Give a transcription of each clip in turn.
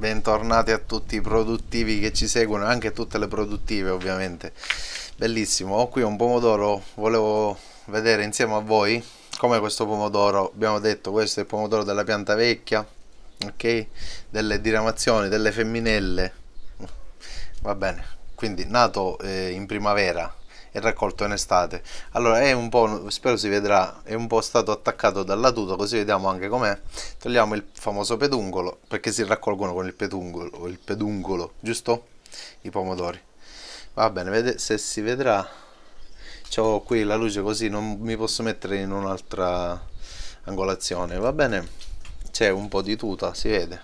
bentornati a tutti i produttivi che ci seguono, anche tutte le produttive ovviamente. Bellissimo, ho qui un pomodoro, volevo vedere insieme a voi come questo pomodoro, abbiamo detto questo è il pomodoro della pianta vecchia, ok? Delle diramazioni, delle femminelle, va bene, quindi nato eh, in primavera, e raccolto in estate allora è un po' spero si vedrà è un po' stato attaccato dalla tuta così vediamo anche com'è togliamo il famoso peduncolo perché si raccolgono con il peduncolo il peduncolo giusto? i pomodori va bene vede se si vedrà ho qui la luce così non mi posso mettere in un'altra angolazione va bene c'è un po' di tuta si vede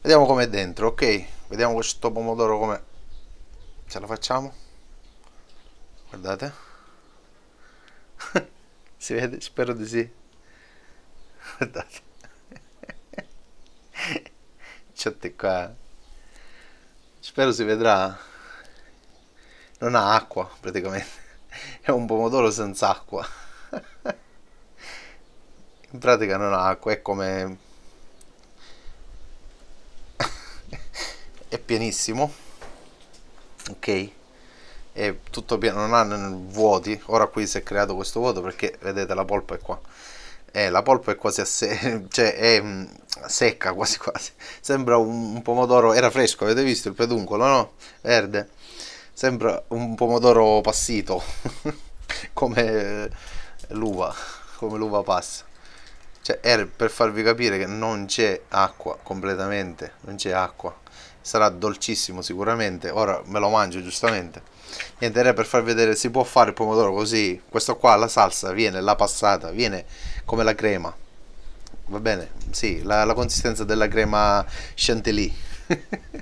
vediamo com'è dentro ok vediamo questo pomodoro com'è ce la facciamo guardate si vede? spero di sì guardate certe qua spero si vedrà non ha acqua praticamente è un pomodoro senza acqua in pratica non ha acqua è come è pienissimo ok e tutto pieno, non ha vuoti. Ora qui si è creato questo vuoto perché vedete la polpa è qua. Eh, la polpa è quasi a sé, cioè è mm, secca quasi quasi. Sembra un, pomodoro, era fresco, avete visto il peduncolo, no? Verde. Sembra un pomodoro passito, come eh, l'uva, come l'uva passa. Cioè, per farvi capire che non c'è acqua completamente, non c'è acqua sarà dolcissimo sicuramente ora me lo mangio giustamente niente era per far vedere si può fare il pomodoro così questo qua la salsa viene la passata viene come la crema va bene sì la, la consistenza della crema chantilly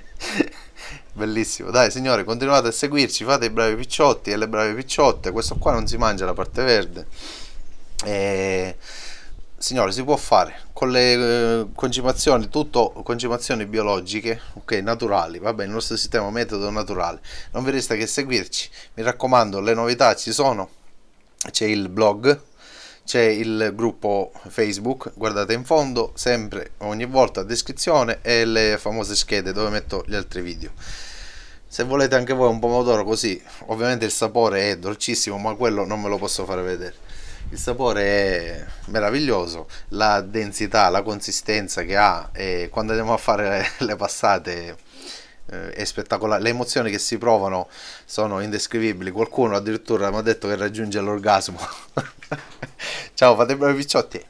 bellissimo dai signori continuate a seguirci fate i bravi picciotti e le brave picciotte questo qua non si mangia la parte verde e eh, signore si può fare con le eh, concimazioni tutto concimazioni biologiche ok naturali va bene il nostro sistema metodo naturale non vi resta che seguirci mi raccomando le novità ci sono c'è il blog c'è il gruppo facebook guardate in fondo sempre ogni volta descrizione e le famose schede dove metto gli altri video se volete anche voi un pomodoro così ovviamente il sapore è dolcissimo ma quello non me lo posso fare vedere il sapore è meraviglioso, la densità, la consistenza che ha e quando andiamo a fare le passate eh, è spettacolare, le emozioni che si provano sono indescrivibili, qualcuno addirittura mi ha detto che raggiunge l'orgasmo. Ciao, fate bravi picciotti!